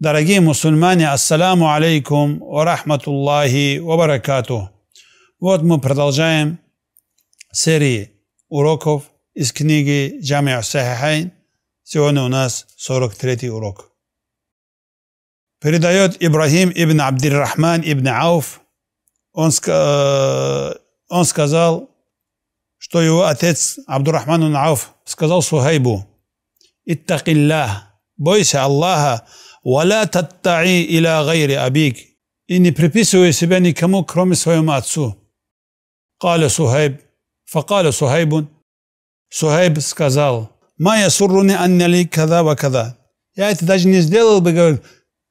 дарагие мусульмане, ассаламу алейкум ва рахматуллахи ва баракату. Вот мы продолжаем серии уроков из книги Джамиа Сахихайн. Сегодня у нас 43 урок. Передает Ибрахим ибн Абдир-Рахман ибн Ауф. Он, э, он сказал, что его отец Абдурахман Ауф сказал Сухайбу, «Иттакиллах, бойся Аллаха, «Валя таттаи иля гайри абик» и не приписывай себя никому, кроме своему отцу. Каля Сухайб, факаля Сухайбун. Сухайб сказал, «Майя сурруни аннали када ва када». Я это даже не сделал бы, говорит,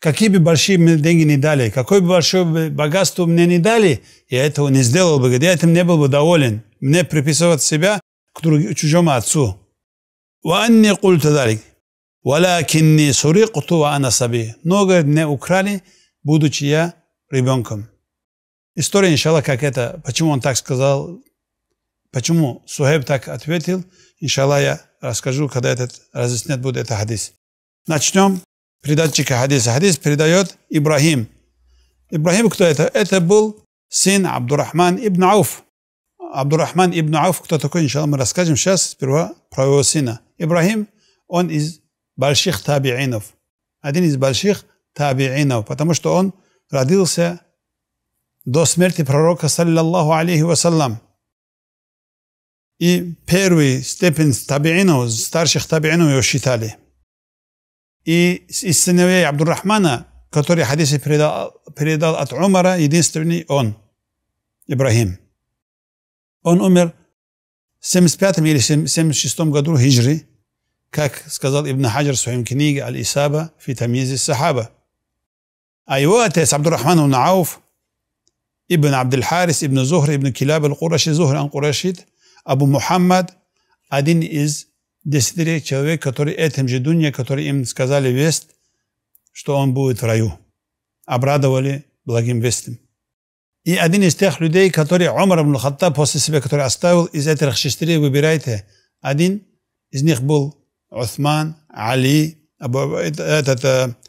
какие бы большие мне деньги не дали, какое бы большое богатство мне не дали, я этого не сделал бы, я этим не был бы доволен. Мне приписывать себя к чужому отцу. «Ва анни культа далик». «Валякинни сурикуту ва анасаби». Но, говорит, украли, будучи я ребенком. История, иншаллах, как это, почему он так сказал, почему Сухеб так ответил, иншаллах, я расскажу, когда этот разъяснять будет этот хадис. Начнем. Передатчика хадиса. Хадис передает Ибрахим. Ибрахим кто это? Это был сын Абдурахман ибн Ауф. Абдурахман ибн Ауф, кто такой, иншаллах, мы расскажем сейчас сперва про его сына. Ибрахим, он из больших табиинов. Один из больших табиинов, потому что он родился до смерти пророка, саллиллаху алейхи вассалам. И первый степень табиинов, старших табиинов его считали. И из сыновей Абдурахмана, который хадисы передал, передал от Умара, единственный он, Ибрахим. Он умер в 75 или 76 году хиджри, Как сказал Ибн Хаджар в своем книге «Аль-Исаба» фи тамизи сахаба. А его отец Абдурахман ибн Ауф, Ибн Абдул-Харис, Ибн Зухр, Ибн Килаб аль-Кураши, Зухр аль-Курашид, Абу Мухаммад, один из десятерых человек, которые этим же дунья, которые им сказали вест, что он будет в раю. Обрадовали благим вестом. И один из тех людей, которые Умар ибн Хаттаб после себя, который оставил, из этих шестерых выбирайте. Один из них был عثمان علي أبو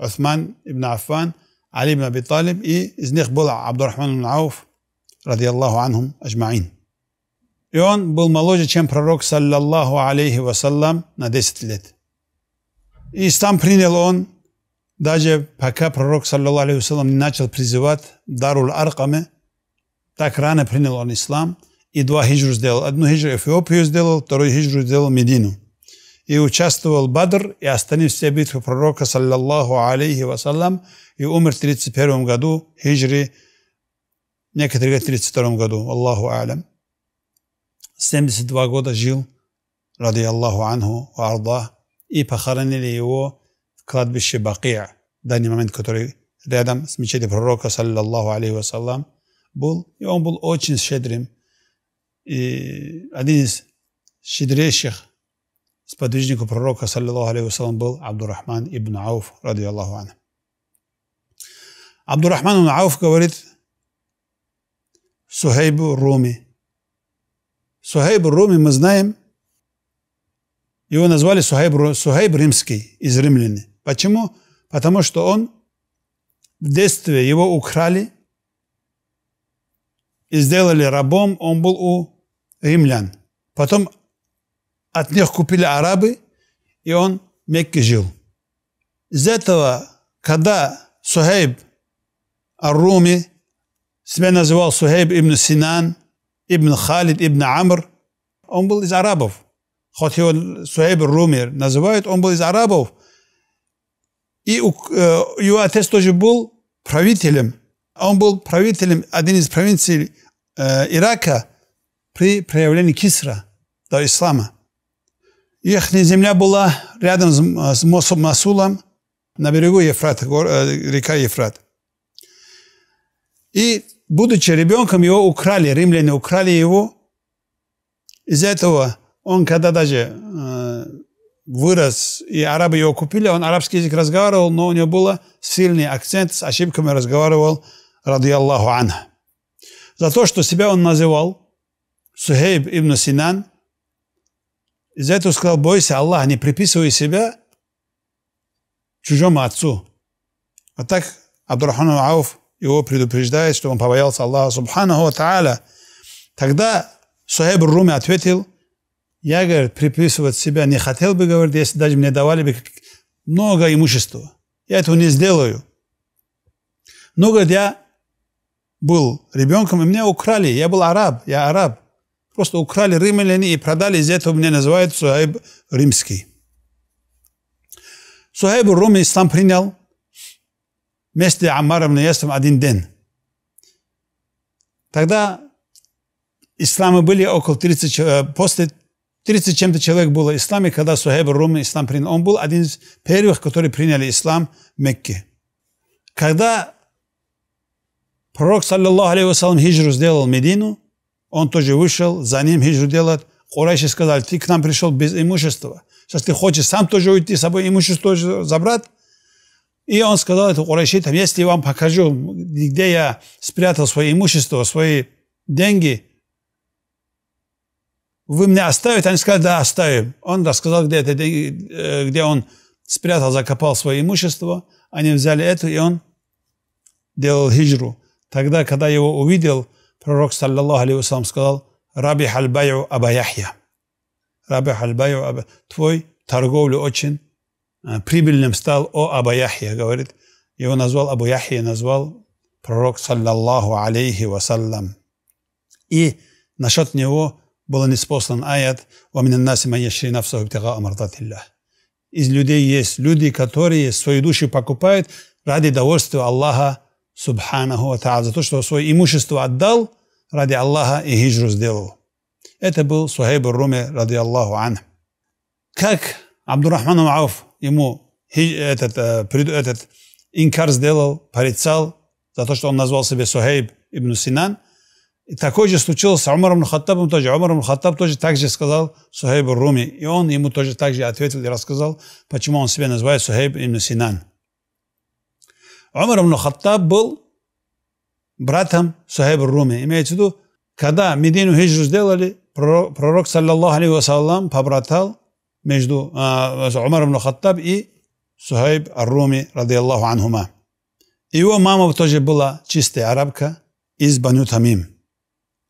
عثمان بن عفان علي بن أبي طالب إي إزنيخ بولع عبد الرحمن بن عوف رضي الله عنهم أجمعين I on bulmalı için prorok sallallahu aleyhi ve sellem na desetledi. И сам принял он, даже пока пророк, саллиллаху алейхи вассалам, не начал призывать Дарул Аркаме, так рано принял он ислам, и два хиджру сделал. Одну хиджру Эфиопию сделал, вторую хиджру сделал Медину. и участвовал Бадр, и остальные все битвы пророка, саллиллаху алейхи вассалам, и умер в 31 году хиджри, некоторые говорят в 32 году, Аллаху алям. 72 года жил, ради Аллаху анху, арда, и похоронили его в кладбище Бакия, данный момент, который рядом с мечетью пророка, саллиллаху алейхи вассалам, был, и он был очень щедрым. И один из щедрейших сподвижнику пророка, саллиллаху алейхи вассалам, был Абдурахман ибн Ауф, ради Аллаху ан. Абдурахман ибн Ауф говорит Сухейбу Руми. Сухейбу Руми мы знаем, его назвали Сухейб, Сухейб Римский из римляны. Почему? Потому что он в детстве его украли и сделали рабом, он был у римлян. Потом от них купили арабы, и он в Мекке жил. Из этого, когда Сухейб Ар-Руми, себя называл Сухейб ибн Синан, ибн Халид, ибн Амр, он был из арабов. Хоть его Сухейб Ар-Руми называют, он был из арабов. И э, его отец тоже был правителем. Он был правителем один из провинций э, Ирака при проявлении Кисра до ислама. Их земля была рядом с э, Масулом, на берегу Ефрат, э, река Ефрат. И, будучи ребенком, его украли, римляне украли его. Из-за этого он, когда даже э, вырос, и арабы его купили, он арабский язык разговаривал, но у него был сильный акцент, с ошибками разговаривал, ради Аллаху анха. За то, что себя он называл Сухейб ибн Синан – из-за этого сказал, бойся Аллах, не приписывай себя чужому отцу. А так Абдурахман Ауф его предупреждает, что он побоялся Аллаха Субхану Тааля. Тогда Сухайб Руми ответил, я, говорит, приписывать себя не хотел бы, говорит, если даже мне давали бы много имущества. Я этого не сделаю. Но, ну, говорит, я был ребенком, и меня украли. Я был араб, я араб. Просто украли римляне и продали, из этого меня называют Сухайб Римский. Сухайб Рум ислам принял вместе с Аммаром Ясом один день. Тогда исламы были около 30, э, после 30 чем-то человек было исламе, когда Сухайб Рум ислам принял. Он был один из первых, которые приняли ислам в Мекке. Когда пророк, саллиллаху алейхи вассалам, хиджру сделал Медину – он тоже вышел, за ним хижу делает. Курайши сказали, ты к нам пришел без имущества. Сейчас ты хочешь сам тоже уйти, с собой имущество забрать? И он сказал это Курайшитам, если я вам покажу, где я спрятал свое имущество, свои деньги, вы меня оставите? Они сказали, да, оставим. Он рассказал, где, это, деньги, э, где он спрятал, закопал свое имущество. Они взяли это, и он делал хиджру. Тогда, когда его увидел Пророк, саллаллаху алейхи сказал, «Раби хальбайу аба Яхья». «Раби хальбайу аба...» «Твой торговлю очень э, прибыльным стал о Аба Яхья», говорит. Его назвал Абу Яхья, назвал пророк, саллаллаху алейхи вассалям. И насчет него был неспослан аят «Вамин наси ман яшри нафсаху ибтига амартатиллах». Из людей есть люди, которые свою душу покупают ради довольствия Аллаха Субханаху Таа, за то, что свое имущество отдал ради Аллаха и хиджру сделал. Это был Сухейб Руми, ради Аллаху ан. Как Абдурахман Ауф ему этот, э, этот инкар сделал, порицал за то, что он назвал себя Сухейб ибн Синан. И такое же случилось с Умаром Хаттабом тоже. Умар Хаттаб тоже так же сказал Сухейб Руми. И он ему тоже так же ответил и рассказал, почему он себя называет Сухейб ибн Синан. عمر بن الخطاب bol bratom Suhaib Руме. Имеется в виду, когда Медину хиджру сделали, пророк, саллаллаху алейхи вассалам, побратал между а, Умаром Хаттаб и Сухайб Ар-Руми, ради Аллаху анхума. Его мама тоже была чистая арабка из Баню Тамим.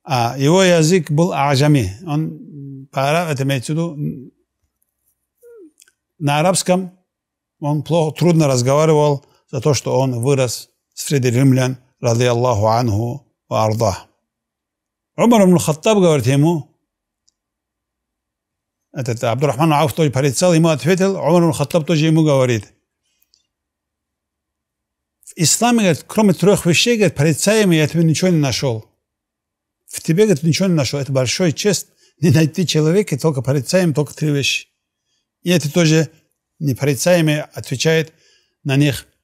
А его язык был ажами. Он по это имеется в виду, на арабском он плохо, трудно разговаривал, за то, что он вырос среди римлян, ради Аллаху анху ва ардах. Умар ибн Хаттаб говорит ему, этот Абдурахман Ауф тоже порицал, ему ответил, Умар ибн Хаттаб тоже ему говорит, в исламе, говорит, кроме трех вещей, говорит, порицаемый, я тебе ничего не нашел. В тебе, говорит, ничего не нашел. Это большой честь не найти человека, только порицаем, только три вещи. И это тоже непорицаемый отвечает на них –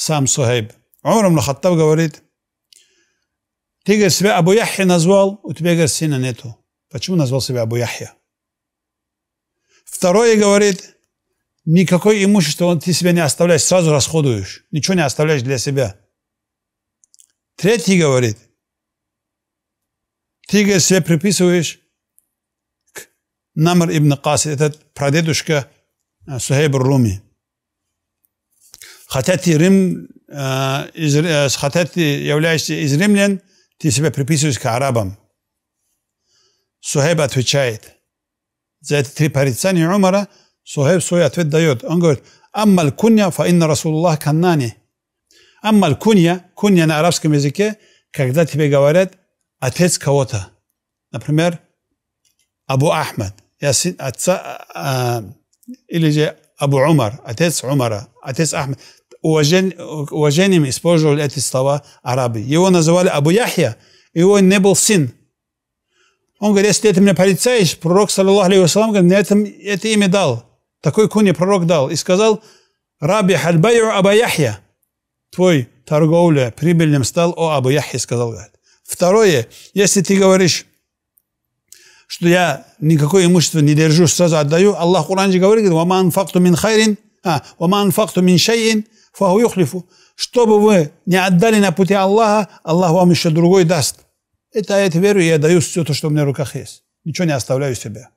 сам Сухейб. Умар ибн Хаттаб говорит, ты, говорит, себя Абу Яхья назвал, у тебя, говорит, сына нету. Почему назвал себя Абу Яхья? Второе говорит, никакое имущество он, ты себя не оставляешь, сразу расходуешь. Ничего не оставляешь для себя. Третий говорит, ты, говорит, себя приписываешь к Намр ибн Касид, этот прадедушка э, Сухейб Руми. Хотите Рим, хотите являешься из римлян, ты себя приписываешь к арабам. Сухеб отвечает. За эти три порицания Умара Сухеб свой ответ дает. Он говорит, «Амма аль-кунья, фа инна Расулуллах каннани». «Амма аль-кунья», «кунья» на арабском языке, когда тебе говорят «отец кого-то». Например, Абу Ахмад, я сын отца, э, или же Абу Умар, отец Умара, отец Ахмад. уважен, уважением использовали эти слова арабы. Его называли Абу Яхья, его не был сын. Он говорит, если ты меня порицаешь, пророк, саллиллаху алейхи говорит, мне это, это имя дал. Такой куни пророк дал. И сказал, Раби Хальбайю Абу Яхья, твой торговля прибыльным стал, о Абу Яхья, сказал. Говорит. Второе, если ты говоришь, что я никакое имущество не держу, сразу отдаю. Аллах в Коране говорит, «Ваман факту мин хайрин», а, «Ваман факту мин шайин», фаху юхлифу. Что бы вы не отдали на пути Аллаха, Аллах вам еще другой даст. Это я это верю, я даю все то, что у меня в руках есть. Ничего не оставляю себе.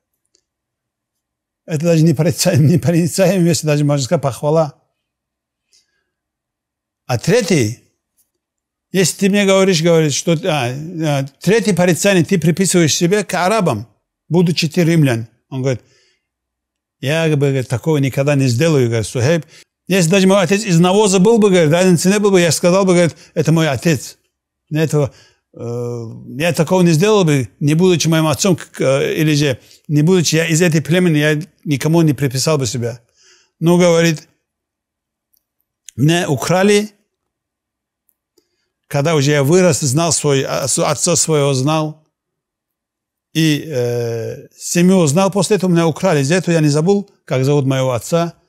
Это даже не проницаемость, даже, можно сказать, похвала. А третий, если ты мне говоришь, говоришь, что а, а, третий порицание ты приписываешь себе к арабам, будучи ты римлян. Он говорит, я бы такого никогда не сделаю, говорит, Сухейб. Если даже мой отец из навоза был бы, говорит, разницы не было бы, я сказал бы, говорит, это мой отец. этого, э, я такого не сделал бы, не будучи моим отцом, как, э, или же не будучи я из этой племени, я никому не приписал бы себя. Но ну, говорит, мне украли, когда уже я вырос, знал свой, отца своего знал, и э, семью знал, после этого меня украли. Из-за этого я не забыл, как зовут моего отца –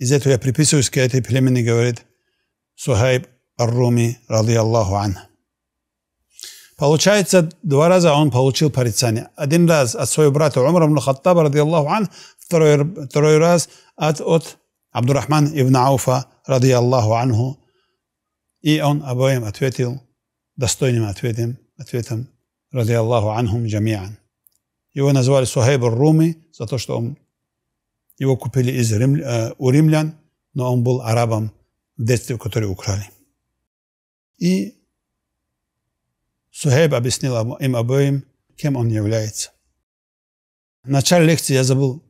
из этого я приписываюсь к этой племени, говорит Сухайб Ар-Руми, радиаллаху анха. Получается, два раза он получил порицание. Один раз от своего брата Умара ибн Хаттаба, радиаллаху ан, второй, второй раз от, от Абдурахман ибн Ауфа, радиаллаху анху. И он обоим ответил достойным ответом, ответом ради радиаллаху анхум джамиан. Его назвали Сухайб руми за то, что он его купили из Рим, э, у римлян, но он был арабом в детстве, который украли. И Сухейб объяснил им обоим, кем он является. В начале лекции я забыл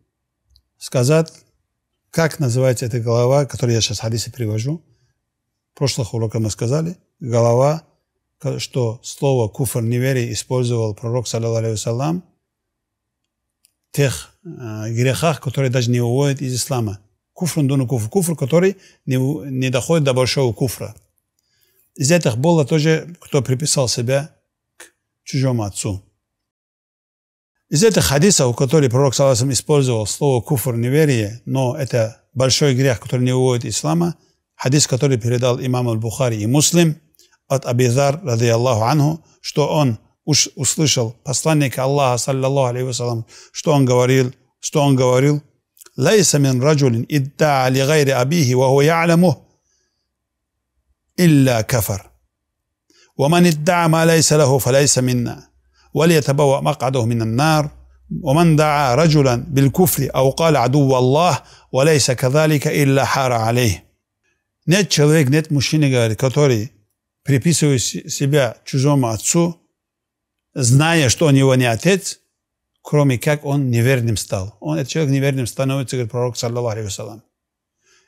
сказать, как называется эта голова, которую я сейчас хадисы привожу. В прошлых уроках мы сказали, голова, что слово куфр неверие использовал пророк, саллиллаху тех э, грехах, которые даже не уводят из ислама. Куфрун дуну куфр. Куфр, который не, не доходит до большого куфра. Из этих было тоже, кто приписал себя к чужому отцу. Из этих хадисов, которые пророк Саласам использовал слово куфр, неверие, но это большой грех, который не уводит ислама, хадис, который передал имам Аль-Бухари и Муслим от Абизар, ради Аллаху Анху, что он уж услышал посланника Аллаха, саллиллаху алейхи что он говорил, что он говорил, «Лейса мин раджулин идда ли гайри абихи, ва ху я'ламу, илля кафар. Ва ман идда ма лейса лаху, фа лейса минна, ва ли ятабава макадуху минан нар». ومن دعا رجلا بالكفر أو قال عدو الله وليس كذلك إلا حار عليه Нет человека, нет мужчины, говорит, который приписывает себя чужому отцу, зная, что у него не отец, кроме как он неверным стал. Он, этот человек неверным становится, говорит пророк, саллаллаху алейхи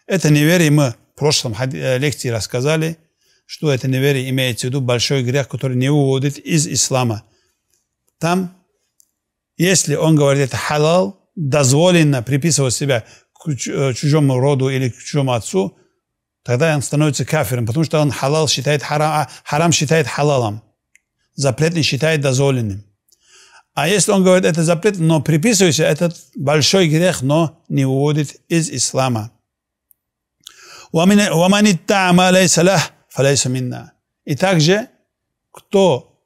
Это неверие мы в прошлом э, лекции рассказали, что это неверие имеется в виду большой грех, который не выводит из ислама. Там, если он говорит, это халал, дозволено приписывать себя к э, чужому роду или к чужому отцу, тогда он становится кафиром, потому что он халал считает харам, а харам считает халалом запретный считает дозволенным. А если он говорит, это запрет, но приписывается, этот большой грех, но не уводит из ислама. И также, кто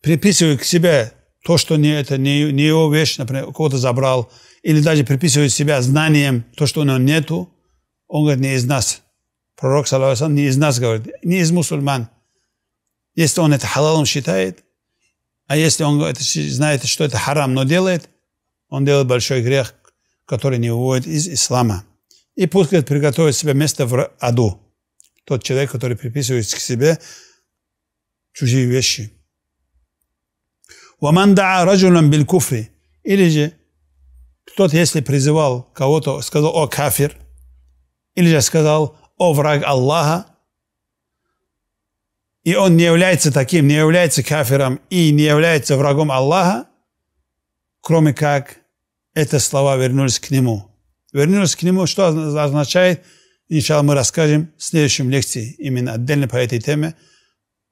приписывает к себе то, что не, это не, не его вещь, например, кого-то забрал, или даже приписывает себя знанием, то, что у него нету, он говорит, не из нас. Пророк, саллаху не из нас, говорит, не из мусульман. Если он это халалом считает, а если он это, знает, что это харам, но делает, он делает большой грех, который не выводит из ислама. И пусть приготовить себе место в аду. Тот человек, который приписывает к себе чужие вещи. «Ваманда раджулам биль куфри» Или же тот, если призывал кого-то, сказал «О, кафир», или же сказал «О, враг Аллаха», и он не является таким, не является кафиром и не является врагом Аллаха, кроме как эти слова вернулись к нему. Вернулись к нему, что означает, иншалла, мы расскажем в следующем лекции, именно отдельно по этой теме.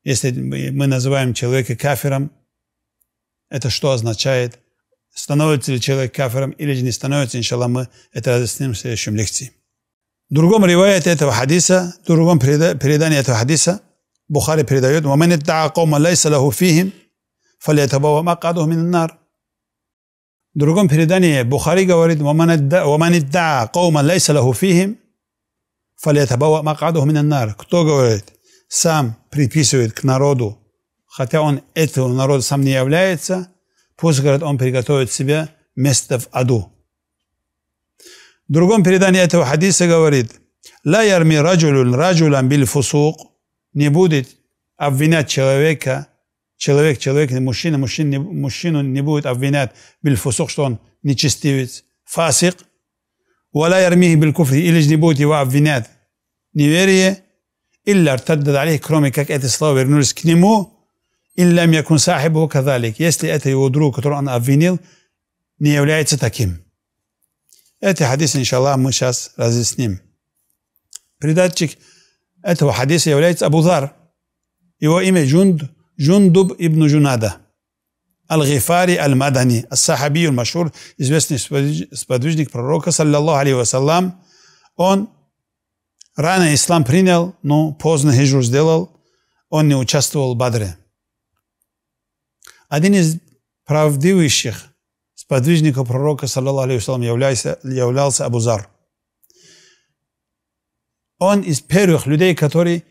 Если мы называем человека кафиром, это что означает? Становится ли человек кафиром или же не становится, иншалла, мы это разъясним в следующем лекции. В другом ревояте этого хадиса, в другом передании этого хадиса, بخاري بريدايوت ومن ادعى قوما ليس له فيهم فليتبوأ مقعده من النار درغون بريداني بخاري قوارد ومن ادعى ومن ادعى قوما ليس له فيهم فليتبوأ مقعده من النار كتو قوارد سام بريبيسويت كنارودو حتى он этого народ сам не является, пусть, говорит, он приготовит себе место в аду. В другом передании этого говорит, «Ла ярми раджулюн раджулам биль не будет обвинять человека, человек, человек, мужчина, мужчина, мужчину не будет обвинять бильфусух, что он нечестивец, фасик, ولا يرميه بالكفر или же не будет его обвинять неверие, илля ртаддад алейх, кроме как эти слова вернулись к нему, илля мякун сахибу кадалик, если это его друг, которого он обвинил, не является таким. Эти хадисы, иншаллах, мы сейчас разъясним. Предатчик – этого хадиса является Абу Зар. Его имя Джунд, Джундуб ибн Джунада. Аль-Гифари Аль-Мадани, Ас-Сахаби Аль-Машур, известный сподвижник пророка, саллиллаху алейхи вассалам. Он рано ислам принял, но поздно хижур сделал. Он не участвовал в Бадре. Один из правдивых сподвижников пророка, саллиллаху алейхи вассалам, являлся, являлся Абузар. Он из первых людей, который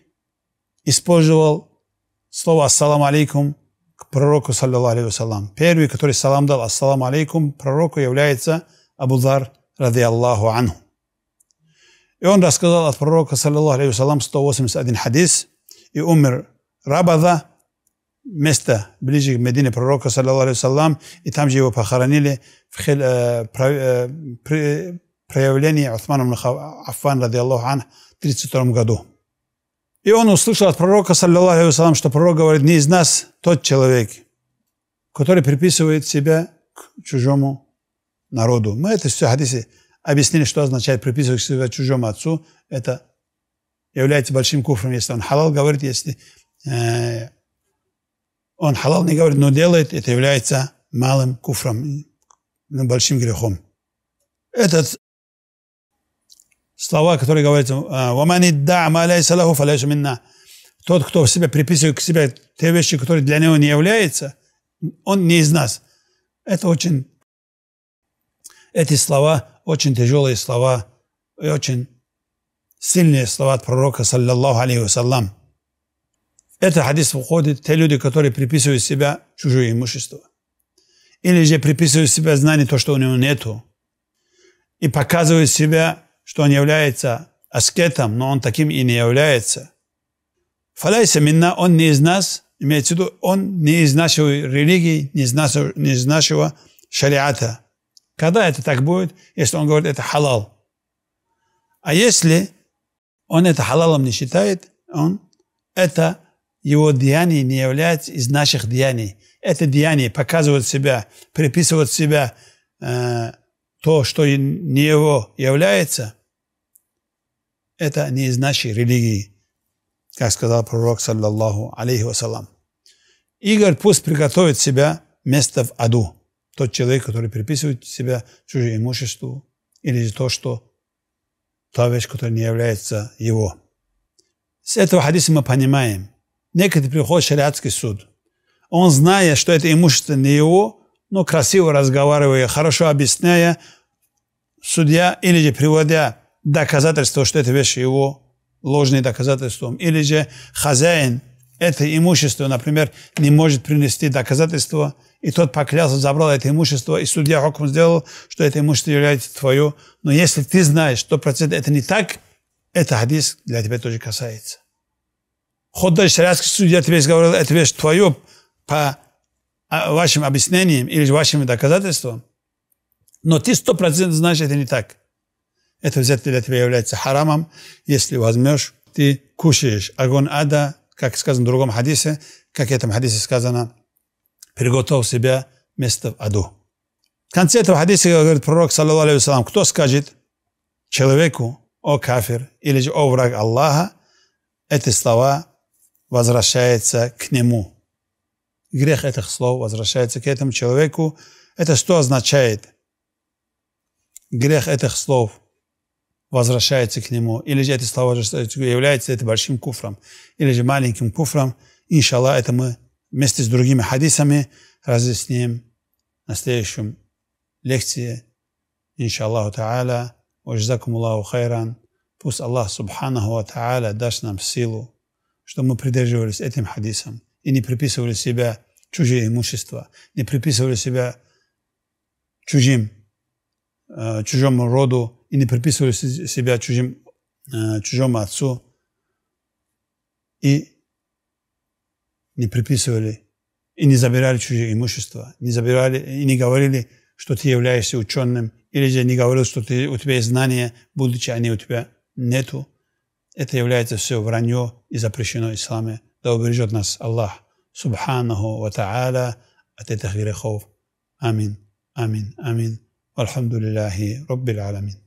использовал слово «Ассаламу алейкум» к пророку, саллиллаху алейхи Первый, который салам дал «Ассаламу алейкум» пророку, является Абудар, ради Аллаху анху. И он рассказал от пророка, саллиллаху алейхи вассалам, 181 хадис, и умер Рабада, место ближе к Медине пророка, саллиллаху алейхи и там же его похоронили в хил, э, про, э, при, э, проявлении Усмана Аффан, ради Аллаху анху, 32 году. И он услышал от пророка, саллиллаху алейхи что пророк говорит, не из нас тот человек, который приписывает себя к чужому народу. Мы это все хадисы объяснили, что означает приписывать себя чужому отцу. Это является большим куфром, если он халал говорит, если э, он халал не говорит, но делает, это является малым куфром, ну, большим грехом. Этот слова, которые говорят: да, говорятся «А, «Ваманидда Тот, кто в себя приписывает к себе те вещи, которые для него не являются, он не из нас. Это очень... Эти слова очень тяжелые слова и очень сильные слова от пророка, саллиллаху алейхи вассалам. Это хадис выходит те люди, которые приписывают себя чужое имущество. Или же приписывают себя знание, то, что у него нету. И показывают себя что он является аскетом, но он таким и не является. Фалайса минна, он не из нас, имеется в виду, он не из нашей религии, не из нашего, не из нашего шариата. Когда это так будет, если он говорит, это халал? А если он это халалом не считает, он это его деяние не является из наших деяний. Это деяние показывает себя, приписывает себя э, то, что не его является, это не из нашей религии, как сказал пророк, саллаллаху алейхи вассалам. Игорь пусть приготовит себя место в аду. Тот человек, который приписывает себя чужие имущество или то, что та вещь, которая не является его. С этого хадиса мы понимаем, некоторые приходит в шариатский суд. Он, зная, что это имущество не его, но красиво разговаривая, хорошо объясняя, судья или же приводя доказательство, что эта вещь его, ложные доказательством, или же хозяин это имущество, например, не может принести доказательства, и тот поклялся, забрал это имущество, и судья хоком сделал, что это имущество является твое. Но если ты знаешь, что процент это не так, это хадис для тебя тоже касается. Хоть даже шариатский судья тебе говорил, это вещь твое, по а, вашим объяснением или вашим доказательством, но ты сто процентов знаешь, это не так. Это взятие для тебя является харамом. Если возьмешь, ты кушаешь огонь ада, как сказано в другом хадисе, как в этом хадисе сказано, приготовь себя место в аду. В конце этого хадиса говорит пророк, саллаллаху алейхи кто скажет человеку, о кафир, или же о враг Аллаха, эти слова возвращаются к нему – грех этих слов возвращается к этому человеку. Это что означает? Грех этих слов возвращается к нему. Или же эти слова являются это большим куфром, или же маленьким куфром. Иншаллах, это мы вместе с другими хадисами разъясним на следующем лекции. Иншаллаху та'аля. Ваджзакум Аллаху хайран. Пусть Аллах Субханаху Та'аля даст нам силу, чтобы мы придерживались этим хадисам и не приписывали себя чужие имущества, не приписывали себя чужим, э, чужому роду и не приписывали себя чужим, э, чужому отцу и не приписывали и не забирали чужие имущества, не забирали и не говорили, что ты являешься ученым, или же не говорил, что ты, у тебя есть знания, будучи они у тебя нету. Это является все вранье и запрещено исламе. da uberiže od nas Allah subhanahu wa ta'ala, a te tahvire hov. Amin, amin, amin. Walhamdulillahi rabbil alamin.